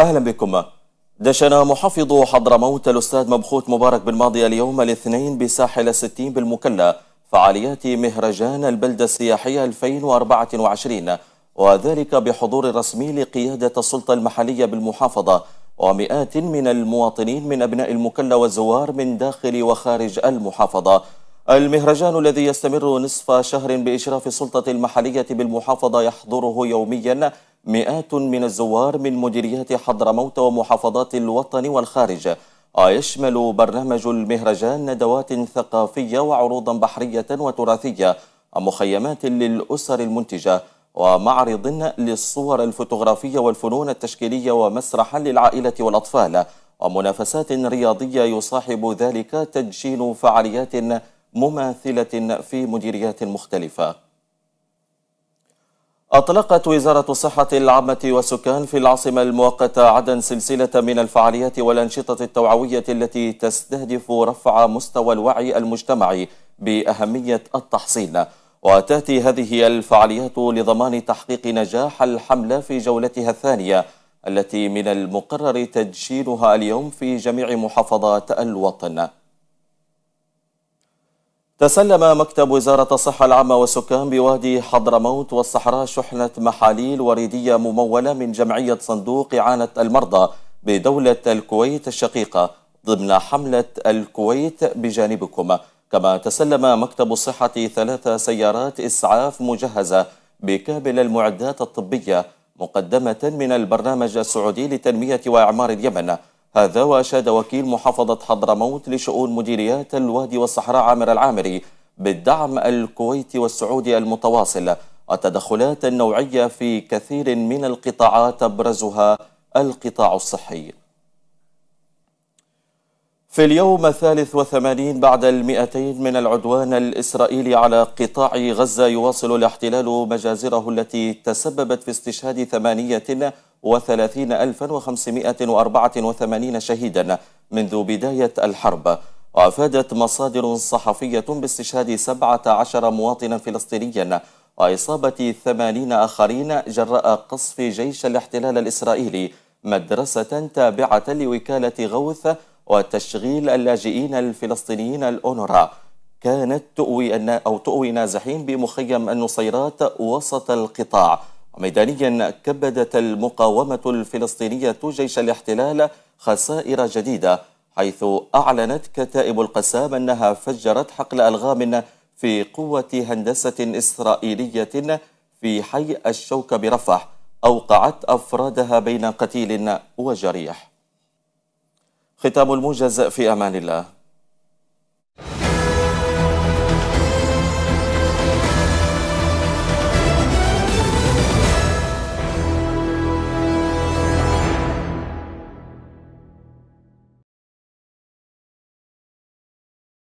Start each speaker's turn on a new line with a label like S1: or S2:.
S1: أهلا بكم دشن محافظ حضرموت الأستاذ مبخوت مبارك بن ماضي اليوم الاثنين بساحل الستين بالمكلا فعاليات مهرجان البلدة السياحية 2024 وذلك بحضور رسمي لقيادة السلطة المحلية بالمحافظة ومئات من المواطنين من أبناء المكلا والزوار من داخل وخارج المحافظة المهرجان الذي يستمر نصف شهر بإشراف السلطة المحلية بالمحافظة يحضره يومياً مئات من الزوار من مديريات حضرموت ومحافظات الوطن والخارج ويشمل برنامج المهرجان ندوات ثقافية وعروضا بحرية وتراثية ومخيمات للأسر المنتجة ومعرض للصور الفوتوغرافية والفنون التشكيلية ومسرحا للعائلة والأطفال ومنافسات رياضية يصاحب ذلك تدشين فعاليات مماثلة في مديريات مختلفة أطلقت وزارة الصحة العامة والسكان في العاصمة المؤقتة عدن سلسلة من الفعاليات والأنشطة التوعوية التي تستهدف رفع مستوى الوعي المجتمعي بأهمية التحصين وتأتي هذه الفعاليات لضمان تحقيق نجاح الحملة في جولتها الثانية التي من المقرر تدشينها اليوم في جميع محافظات الوطن تسلم مكتب وزارة الصحة العامة والسكان بوادي حضرموت والصحراء شحنة محاليل وريدية ممولة من جمعية صندوق إعانة المرضى بدولة الكويت الشقيقة ضمن حملة الكويت بجانبكم كما تسلم مكتب الصحة ثلاث سيارات إسعاف مجهزة بكامل المعدات الطبية مقدمة من البرنامج السعودي لتنمية وإعمار اليمن هذا وأشاد وكيل محافظة حضرموت لشؤون مديريات الوادي والصحراء عامر العامري بالدعم الكويتي والسعودي المتواصل التدخلات النوعية في كثير من القطاعات أبرزها القطاع الصحي في اليوم الثالث والثمانين بعد المئتين من العدوان الإسرائيلي على قطاع غزة يواصل الاحتلال مجازره التي تسببت في استشهاد ثمانية 30584 شهيدا منذ بداية الحرب وأفادت مصادر صحفية باستشهاد 17 مواطنا فلسطينيا وإصابة 80 آخرين جراء قصف جيش الاحتلال الإسرائيلي مدرسة تابعة لوكالة غوث وتشغيل اللاجئين الفلسطينيين الأونرا كانت تؤوي أو تؤوي نازحين بمخيم النصيرات وسط القطاع ميدانيا كبدت المقاومة الفلسطينية جيش الاحتلال خسائر جديدة حيث أعلنت كتائب القسام أنها فجرت حقل ألغام في قوة هندسة إسرائيلية في حي الشوكة برفح أوقعت أفرادها بين قتيل وجريح ختام الموجز في أمان الله